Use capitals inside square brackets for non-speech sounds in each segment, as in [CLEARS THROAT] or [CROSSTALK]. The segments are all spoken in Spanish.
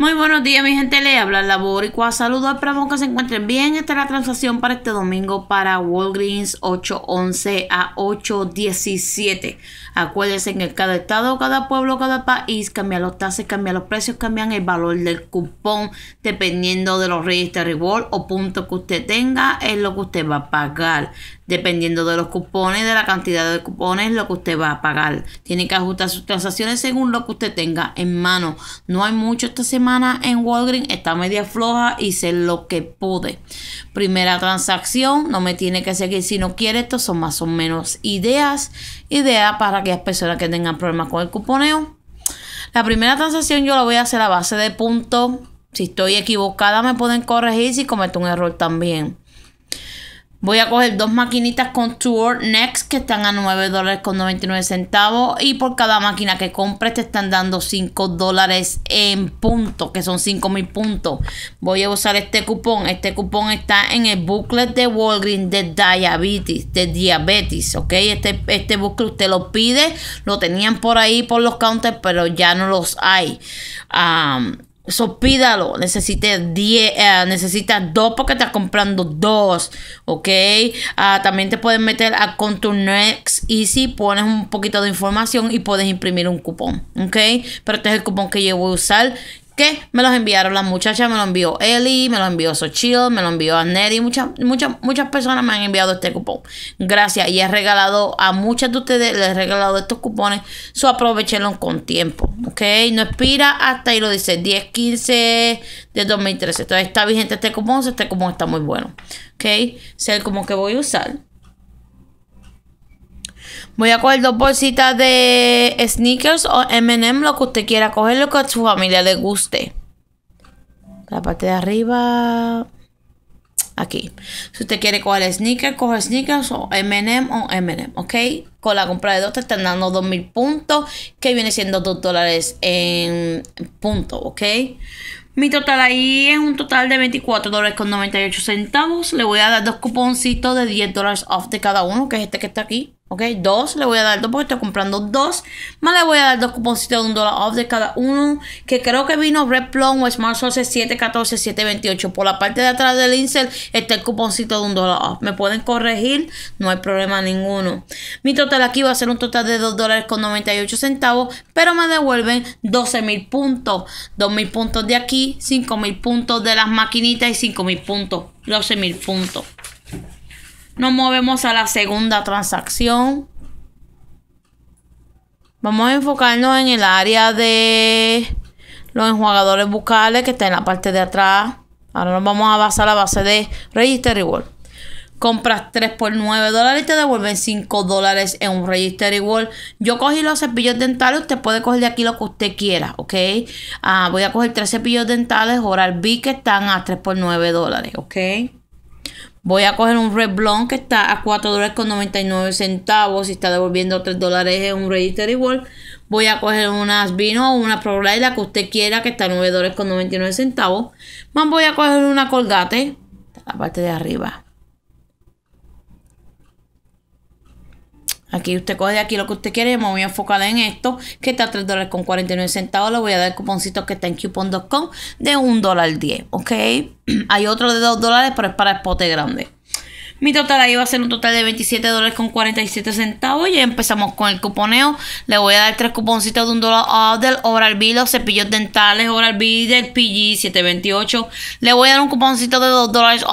Muy buenos días, mi gente. Le habla la Boricua. Saludos, esperamos que se encuentren bien. Esta es la transacción para este domingo para Walgreens 811 a 817. Acuérdense que cada estado, cada pueblo, cada país cambia los tasas, cambian los precios, cambian el valor del cupón dependiendo de los registros de reward o puntos que usted tenga, es lo que usted va a pagar. Dependiendo de los cupones, de la cantidad de cupones, es lo que usted va a pagar. Tiene que ajustar sus transacciones según lo que usted tenga en mano. No hay mucho esta semana en Walgreens está media floja, y hice lo que pude. Primera transacción, no me tiene que seguir si no quiere. Estos son más o menos ideas, ideas para aquellas personas que tengan problemas con el cuponeo. La primera transacción yo la voy a hacer a base de puntos. Si estoy equivocada me pueden corregir si cometo un error también. Voy a coger dos maquinitas con Tour Next que están a $9.99 Y por cada máquina que compres te están dando 5 dólares en puntos, que son 5,000 puntos. Voy a usar este cupón. Este cupón está en el bucle de Walgreens de diabetes, de diabetes, ¿ok? Este, este booklet usted lo pide, lo tenían por ahí por los counters, pero ya no los hay. Um, eso pídalo. Necesite 10, eh, necesitas dos porque estás comprando dos. ¿Ok? Ah, también te puedes meter a y Easy. Pones un poquito de información y puedes imprimir un cupón. ¿Ok? Pero este es el cupón que yo voy a usar ¿Qué? me los enviaron las muchachas, me lo envió Eli, me lo envió Sochil, me lo envió a muchas, muchas, muchas personas me han enviado este cupón. Gracias. Y he regalado a muchas de ustedes, les he regalado estos cupones. su aprovechenlos con tiempo. ¿Ok? No expira hasta ahí lo dice 10, 15 de 2013. Entonces está vigente este cupón, este cupón está muy bueno. ¿Ok? Sé el como que voy a usar. Voy a coger dos bolsitas de sneakers o MM, lo que usted quiera coger, lo que a su familia le guste. La parte de arriba. Aquí. Si usted quiere coger sneakers, coge sneakers o MM o MM, ¿ok? Con la compra de dos te están dando 2.000 puntos, que viene siendo 2 dólares en puntos. ¿ok? Mi total ahí es un total de 24 dólares con 98 centavos. Le voy a dar dos cuponcitos de 10 dólares off de cada uno, que es este que está aquí. ¿Ok? Dos, le voy a dar dos porque estoy comprando dos. Más le voy a dar dos cuponcitos de un dólar off de cada uno. Que creo que vino Red Plum o Smart Source 714728. Por la parte de atrás del Incel está el cuponcito de un dólar off. Me pueden corregir, no hay problema ninguno. Mi total aquí va a ser un total de dos dólares con 98 centavos. Pero me devuelven 12 mil puntos. Dos mil puntos de aquí, cinco mil puntos de las maquinitas y cinco mil puntos. 12 mil puntos. Nos movemos a la segunda transacción. Vamos a enfocarnos en el área de los enjuagadores bucales que está en la parte de atrás. Ahora nos vamos a basar la base de Register Reward. Compras 3 por 9 dólares y te devuelven 5 dólares en un Register Reward. Yo cogí los cepillos dentales. Usted puede coger de aquí lo que usted quiera, ¿ok? Ah, voy a coger 3 cepillos dentales. Ahora vi que están a 3 por 9 dólares, ¿ok? Voy a coger un Red Blonde que está a 4 dólares con 99 centavos y está devolviendo 3 dólares en un Register World. Voy a coger unas vino o una Prolay, que usted quiera, que está a 9 dólares con 99 centavos. Más voy a coger una Colgate, la parte de arriba. Aquí usted coge aquí lo que usted quiere, me voy a enfocar en esto, que está a 3 dólares con 49 centavos. Le voy a dar el cuponcito que está en coupon.com de 1 dólar 10, ¿ok? [CLEARS THROAT] Hay otro de 2 dólares, pero es para espote grande. Mi total ahí va a ser un total de 27 dólares con 47 centavos. y empezamos con el cuponeo. Le voy a dar tres cuponcitos de un dólar off del Oral B, los cepillos dentales Oral B del PG 728. Le voy a dar un cuponcito de 2 dólares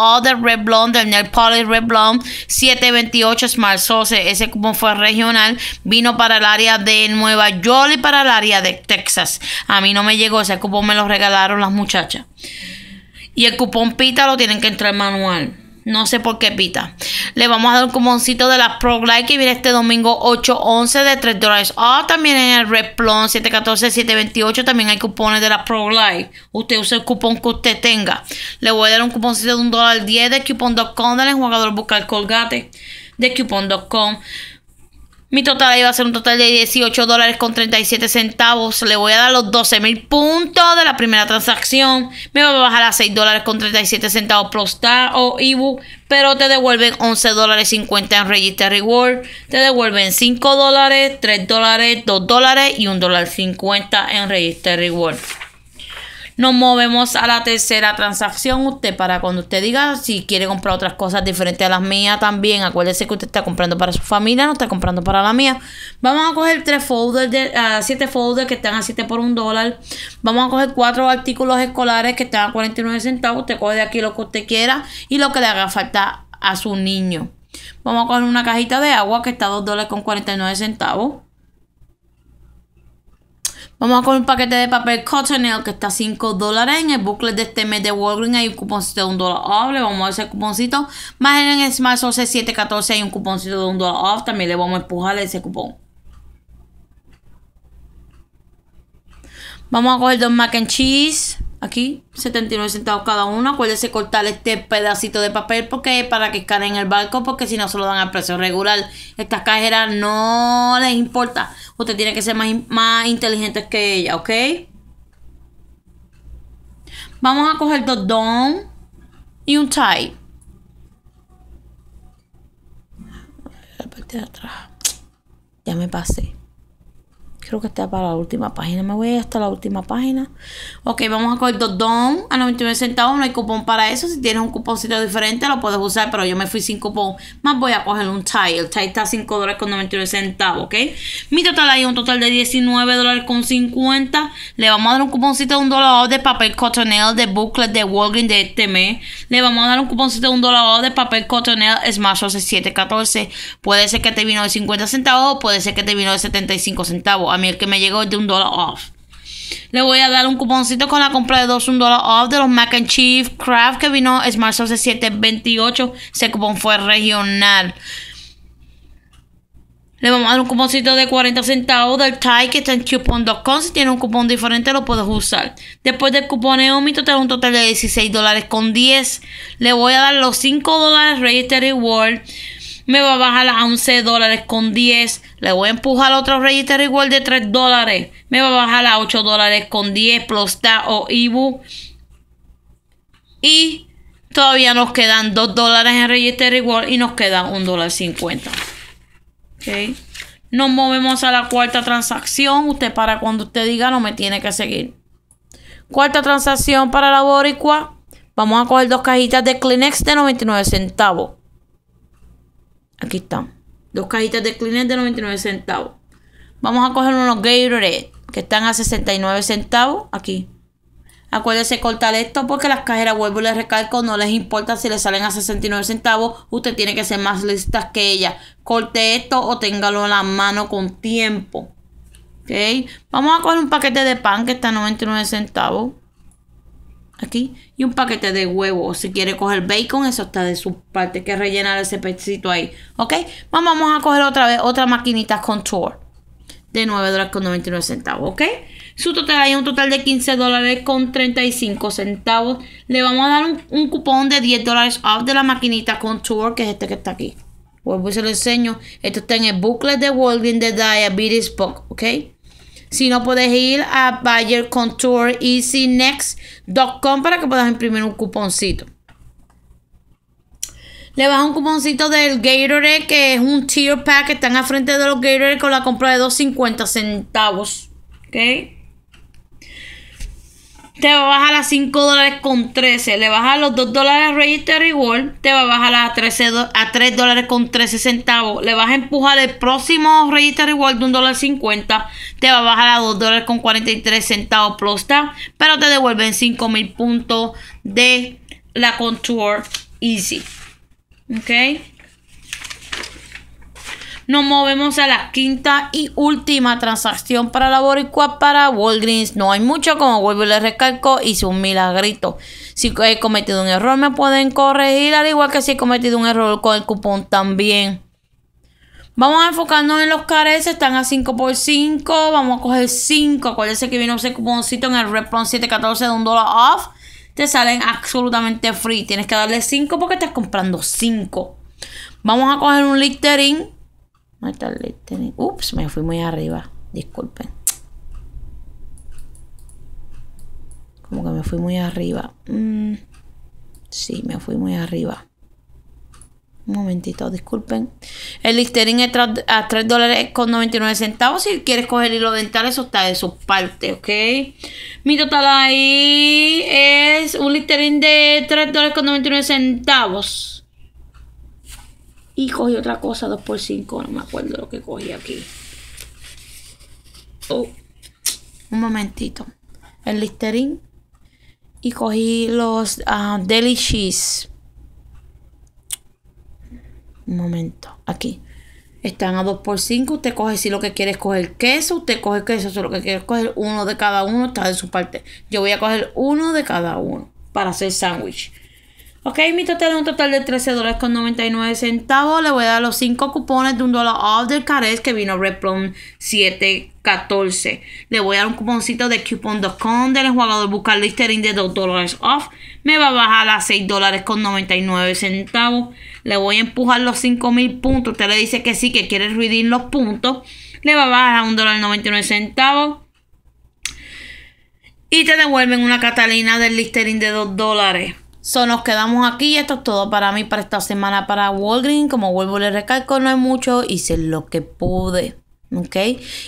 Red Blonde, del Nail Polish Red Blonde 728 Smart Sauce. Ese cupón fue regional. Vino para el área de Nueva York y para el área de Texas. A mí no me llegó ese cupón, me lo regalaron las muchachas. Y el cupón pita lo tienen que entrar manual. No sé por qué pita. Le vamos a dar un cuponcito de la Pro que viene este domingo 8-11 de 3 dólares. Ah, también en el Red Plum 714-728 también hay cupones de la Pro Usted usa el cupón que usted tenga. Le voy a dar un cuponcito de $1.10 de coupon.com del jugador buscar colgate de coupon.com. Mi total iba a ser un total de 18 dólares con 37 centavos. Le voy a dar los 12 mil puntos de la primera transacción. Me va a bajar a 6 dólares con 37 centavos o Ibu. Pero te devuelven 11 dólares en Register Reward. Te devuelven 5 dólares, 3 dólares, 2 dólares y 1 dólar en Register Reward. Nos movemos a la tercera transacción. Usted, para cuando usted diga si quiere comprar otras cosas diferentes a las mías también, acuérdese que usted está comprando para su familia, no está comprando para la mía. Vamos a coger tres folders, de, ah, siete folders que están a 7 por 1 dólar. Vamos a coger cuatro artículos escolares que están a 49 centavos. Usted coge de aquí lo que usted quiera y lo que le haga falta a su niño. Vamos a coger una cajita de agua que está a 2 dólares con 49 centavos. Vamos a coger un paquete de papel Cottonelle que está a 5 dólares. En el bucle de este mes de Walgreens hay un cuponcito de $1 dólar off. Le vamos a ese cuponcito. Más en el Smart Source 714 hay un cuponcito de $1 dólar off. También le vamos a empujar ese cupón. Vamos a coger dos mac and cheese. Aquí, 79 centavos cada uno. Acuérdese cortar este pedacito de papel porque para que en el barco, porque si no se lo dan al precio regular. Estas cajeras no les importa. Usted tiene que ser más, más inteligente que ella, ¿ok? Vamos a coger dos don y un tie. Ya me pasé. Creo que está para la última página. Me voy hasta la última página. Ok, vamos a coger don a 99 centavos. No hay cupón para eso. Si tienes un cuponcito diferente, lo puedes usar. Pero yo me fui sin cupón. Más voy a coger un Tile. El Tile está a 5 dólares con 99 centavos. Ok. Mi total ahí un total de 19 dólares con 50. Le vamos a dar un cuponcito de un dólar de papel cotonel, de booklet, de Walgreens de este mes. Le vamos a dar un cuponcito de un dólar de papel cotonel Smash 714. Puede ser que te vino de 50 centavos. Puede ser que te vino de 75 centavos mí el que me llegó es de un dólar off. Le voy a dar un cuponcito con la compra de dos, un dólar off de los Mac and Chief Craft que vino Smart Sauce 728. Ese cupón fue regional. Le vamos a dar un cuponcito de 40 centavos del Thai que está en coupon.com. Si tiene un cupón diferente, lo puedes usar. Después del cupón mi total un total de 16 dólares con 10. Le voy a dar los 5 dólares Register Reward me va a bajar a 11 dólares con 10. Le voy a empujar a otro register igual de 3 dólares. Me va a bajar a 8 dólares con 10. Plus Plosta o Ibu. Y todavía nos quedan 2 dólares en register igual y nos quedan 1 dólar 50. Ok. Nos movemos a la cuarta transacción. Usted para cuando usted diga no me tiene que seguir. Cuarta transacción para la boricua. Vamos a coger dos cajitas de Kleenex de 99 centavos. Aquí están. Dos cajitas de Kleenex de 99 centavos. Vamos a coger unos Gatorade que están a 69 centavos. Aquí. Acuérdese cortar esto porque las cajeras, vuelvo y les recalco, no les importa si le salen a 69 centavos. Usted tiene que ser más listas que ellas. Corte esto o téngalo en la mano con tiempo. ¿Ok? Vamos a coger un paquete de pan que está a 99 centavos aquí y un paquete de huevo Si quiere coger bacon, eso está de su parte, que rellenar ese pecito ahí. ¿Ok? Vamos a coger otra vez otra maquinita contour de 9 dólares con 99 centavos. ¿Ok? Su total hay un total de 15 dólares con 35 centavos. Le vamos a dar un, cupón de 10 dólares off de la maquinita contour, que es este que está aquí. Vuelvo y se lo enseño. Esto está en el bucle de Walgreens de Diabetes Book. ¿Ok? Si no, puedes ir a buyercontoureasynext.com para que puedas imprimir un cuponcito. Le vas un cuponcito del Gatorade, que es un tier pack que están al frente de los Gatorade con la compra de 2.50 centavos. ¿Ok? te va a bajar a 5 dólares con 13. Le bajas los 2 dólares a Register Reward, te va a bajar a, $3.13. 3 dólares con 13 centavos. Le vas a empujar el próximo Register Reward de 1 dólar 50, te va a bajar a $2.43. dólares con 43 centavos pero te devuelven 5.000 mil puntos de la Contour Easy. ¿Ok? Nos movemos a la quinta y última transacción para la Boricua para Walgreens. No hay mucho, como vuelvo y les recalco, hice un milagrito. Si he cometido un error, me pueden corregir, al igual que si he cometido un error con el cupón también. Vamos a enfocarnos en los careces, están a 5 x 5 vamos a coger 5, acuérdense que vino ese cuponcito en el Replon 714 de un dólar off, te salen absolutamente free, tienes que darle 5 porque estás comprando 5. Vamos a coger un Listerine Ups, me fui muy arriba. Disculpen. Como que me fui muy arriba. Si, mm, sí, me fui muy arriba. Un momentito, disculpen. El listerín es a 3 dólares con 99 centavos. Si quieres coger hilo dental, eso está de su parte, ¿ok? Mi total ahí es un listerín de 3 dólares con 99 centavos. Y cogí otra cosa 2x5, no me acuerdo lo que cogí aquí. Oh, un momentito. El Listerine. Y cogí los uh, Un momento, aquí. Están a 2x5. Usted coge si lo que quiere es coger queso. Usted coge queso. Si lo que quiere es coger uno de cada uno, está de su parte. Yo voy a coger uno de cada uno para hacer sándwich. Ok, mi total es un total de 13 dólares con 99 centavos. Le voy a dar los 5 cupones de un dólar off del Carez que vino Replon 714. Le voy a dar un cuponcito de coupon.com del jugador buscar listering de 2 off. Me va a bajar a 6 dólares con 99 centavos. Le voy a empujar los 5.000 puntos. Usted le dice que sí, que quiere redeem los puntos. Le va a bajar a $1.99. dólar 99 centavos. Y te devuelven una Catalina del listering de 2 dólares. So, nos quedamos aquí. Esto es todo para mí, para esta semana, para Walgreens. Como vuelvo, le recalco, no hay mucho. Hice lo que pude. ¿Ok?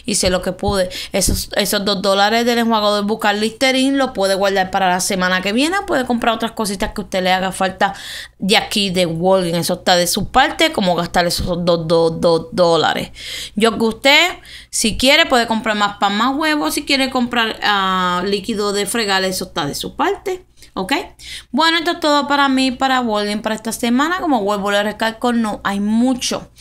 Hice lo que pude. Esos, esos dos dólares del enjuagador buscar Listerine lo puede guardar para la semana que viene. Puede comprar otras cositas que a usted le haga falta de aquí de Walgreens. Eso está de su parte, como gastar esos dos, dólares. Yo que usted, si quiere, puede comprar más pan, más huevos. Si quiere comprar ah, líquido de fregar, eso está de su parte. ¿Ok? Bueno, esto es todo para mí, para Walden, para esta semana. Como vuelvo a recalcar, no hay mucho.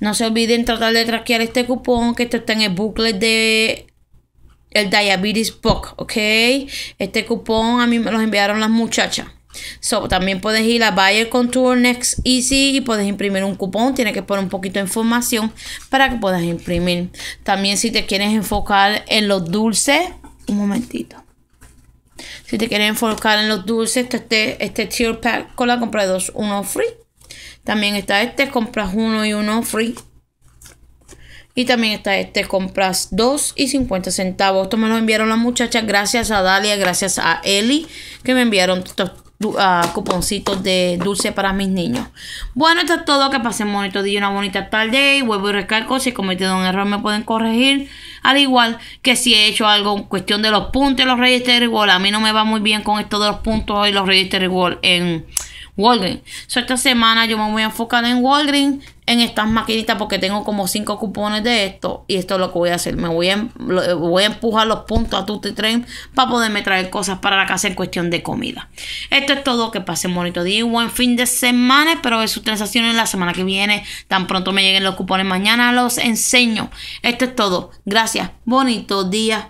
No se olviden tratar de traquear este cupón que está en el bucle de el Diabetes Book, ¿ok? Este cupón a mí me lo enviaron las muchachas. So, también puedes ir a Buyer Contour Next Easy y puedes imprimir un cupón. Tienes que poner un poquito de información para que puedas imprimir. También si te quieres enfocar en los dulces, un momentito. Si te quieres enfocar en los dulces, este, este tier pack con la compra de dos, uno free. También está este, compras uno y uno free. Y también está este, compras 2 y 50 centavos. Esto me lo enviaron las muchachas. Gracias a Dalia, gracias a Eli, que me enviaron estos Ah, cuponcitos de dulce para mis niños. Bueno, esto es todo. Que pasen bonito día, una bonita tarde. Y vuelvo y recalco, si he cometido un error me pueden corregir. Al igual que si he hecho algo en cuestión de los puntos y los register de A mí no me va muy bien con esto de los puntos y los register wall en Walgreens. esta semana yo me voy a enfocar en Walgreens en estas maquinitas porque tengo como 5 cupones de esto y esto es lo que voy a hacer. Me voy a, em, eh, voy a empujar los puntos a Tutti tren para poderme traer cosas para la casa en cuestión de comida. Esto es todo. Que pasen bonito día y buen fin de semana. Espero ver sus transacciones la semana que viene. Tan pronto me lleguen los cupones mañana los enseño. Esto es todo. Gracias. Bonito día.